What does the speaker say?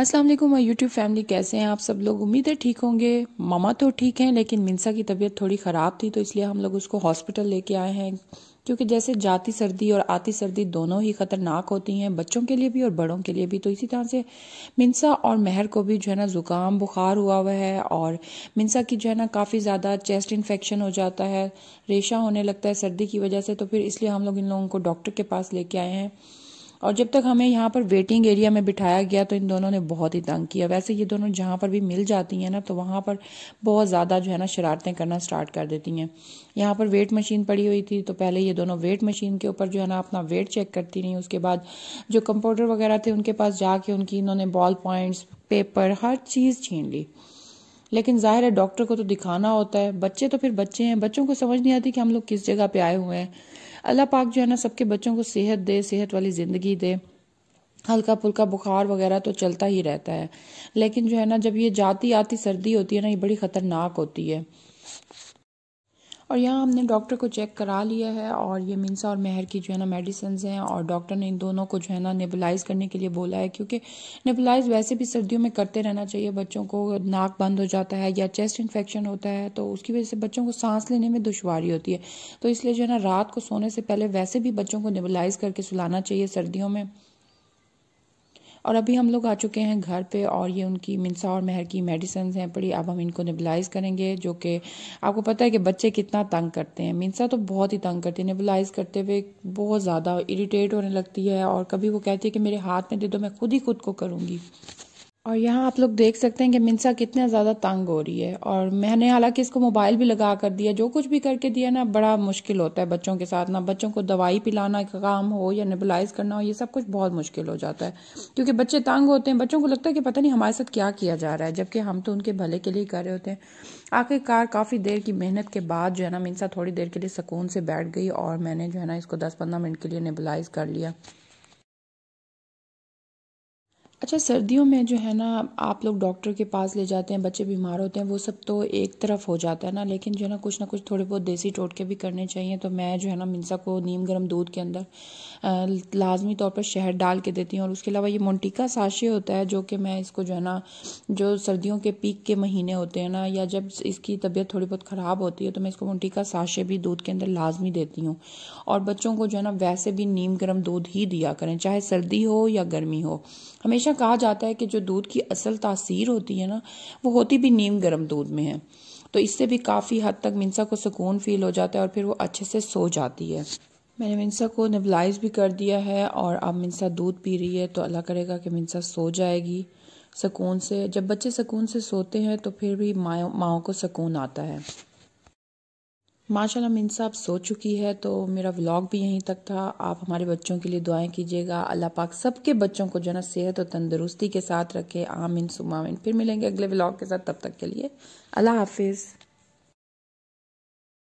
अस्सलाम वालेकुम my YouTube family कैसे हैं आप सब लोग उम्मीद है ठीक होंगे मामा तो ठीक हैं लेकिन मिनसा की तबीयत थोड़ी ख़राब थी तो इसलिए हम लोग उसको हॉस्पिटल लेके आए हैं क्योंकि जैसे जाती सर्दी और आती सर्दी दोनों ही ख़तरनाक होती हैं बच्चों के लिए भी और बड़ों के लिए भी तो इसी तरह से मिनसा और महर को भी जो है ना ज़ुकाम बुखार हुआ हुआ है और मिनसा की जो है ना काफ़ी ज़्यादा चेस्ट इन्फेक्शन हो जाता है रेशा होने लगता है सर्दी की वजह से तो फिर इसलिए हम लोग इन लोगों को डॉक्टर के पास लेके आए हैं और जब तक हमें यहाँ पर वेटिंग एरिया में बिठाया गया तो इन दोनों ने बहुत ही तंग किया वैसे ये दोनों जहाँ पर भी मिल जाती हैं ना तो वहाँ पर बहुत ज़्यादा जो है ना शरारतें करना स्टार्ट कर देती हैं यहाँ पर वेट मशीन पड़ी हुई थी तो पहले ये दोनों वेट मशीन के ऊपर जो है ना अपना वेट चेक करती रही उसके बाद जो कंप्यूटर वगैरह थे उनके पास जाके उनकी इन्होंने बॉल पॉइंट्स पेपर हर चीज़ छीन ली लेकिन जाहिर है डॉक्टर को तो दिखाना होता है बच्चे तो फिर बच्चे हैं बच्चों को समझ नहीं आती कि हम लोग किस जगह पे आए हुए हैं अल्लाह पाक जो है ना सबके बच्चों को सेहत दे सेहत वाली ज़िंदगी दे हल्का फुल्का बुखार वगैरह तो चलता ही रहता है लेकिन जो है ना जब ये जाती आती सर्दी होती है ना ये बड़ी ख़तरनाक होती है और यहाँ हमने डॉक्टर को चेक करा लिया है और ये मिनसा और मेहर की जो है ना मेडिसिन हैं और डॉक्टर ने इन दोनों को जो है ना नेबलाइज करने के लिए बोला है क्योंकि नेबलाइज़ वैसे भी सर्दियों में करते रहना चाहिए बच्चों को नाक बंद हो जाता है या चेस्ट इन्फेक्शन होता है तो उसकी वजह से बच्चों को सांस लेने में दुशारी होती है तो इसलिए जो है ना रात को सोने से पहले वैसे भी बच्चों को नेबलाइज़ करके सुलाना चाहिए सर्दियों में और अभी हम लोग आ चुके हैं घर पे और ये उनकी मिनसा और महर की मेडिसन हैं पड़ी अब हम इनको नेबलाइज करेंगे जो कि आपको पता है कि बच्चे कितना तंग करते हैं मिनसा तो बहुत ही तंग करती है नेबलाइज करते हुए बहुत ज़्यादा इरीटेट होने लगती है और कभी वो कहती है कि मेरे हाथ में दे दो मैं खुद ही खुद को करूँगी और यहाँ आप लोग देख सकते हैं कि मिनसा कितना ज़्यादा तंग हो रही है और मैंने हालांकि इसको मोबाइल भी लगा कर दिया जो कुछ भी करके दिया ना बड़ा मुश्किल होता है बच्चों के साथ ना बच्चों को दवाई पिलाना का काम हो या नेबलाइज करना हो ये सब कुछ बहुत मुश्किल हो जाता है क्योंकि बच्चे तंग होते हैं बच्चों को लगता है कि पता नहीं हमारे साथ क्या किया जा रहा है जबकि हम तो उनके भले के लिए कर रहे होते हैं आखिरकार काफ़ी देर की मेहनत के बाद जो है ना मिनसा थोड़ी देर के लिए सुकून से बैठ गई और मैंने जो है ना इसको दस पंद्रह मिनट के लिए नेबलाइज कर लिया अच्छा सर्दियों में जो है ना आप लोग डॉक्टर के पास ले जाते हैं बच्चे बीमार होते हैं वो सब तो एक तरफ हो जाता है ना लेकिन जो है ना कुछ ना कुछ थोड़े बहुत देसी टोटके भी करने चाहिए तो मैं जो है ना मिनसा को नीम गर्म दूध के अंदर लाजमी तौर पर शहद डाल के देती हूँ और उसके अलावा ये मोन्टिका साशे होता है जो कि मैं इसको जो है ना जो सर्दियों के पीक के महीने होते हैं ना या जब इसकी तबीयत थोड़ी बहुत ख़राब होती है तो मैं इसको मोन्टिका साशे भी दूध के अंदर लाजमी देती हूँ और बच्चों को जो है ना वैसे भी नीम गर्म दूध ही दिया करें चाहे सर्दी हो या गर्मी हो हमेशा कहा जाता है कि जो दूध की असल तासीर होती है ना वो होती भी नीम गर्म दूध में है तो इससे भी काफ़ी हद तक मिनसा को सुकून फील हो जाता है और फिर वो अच्छे से सो जाती है मैंने मिनसा को नेबलाइज भी कर दिया है और अब मिनसा दूध पी रही है तो अल्लाह करेगा कि मिनसा सो जाएगी सुकून से जब बच्चे सुकून से सोते हैं तो फिर भी माओ माओ को सुकून आता है माशाल्लाह मिन साहब सो चुकी है तो मेरा व्लॉग भी यहीं तक था आप हमारे बच्चों के लिए दुआएं कीजिएगा अल्लाह पाक सबके बच्चों को जो सेहत और तंदुरुस्ती के साथ रखे आमिन सुमामिन फिर मिलेंगे अगले व्लॉग के साथ तब तक के लिए अल्लाह हाफिज़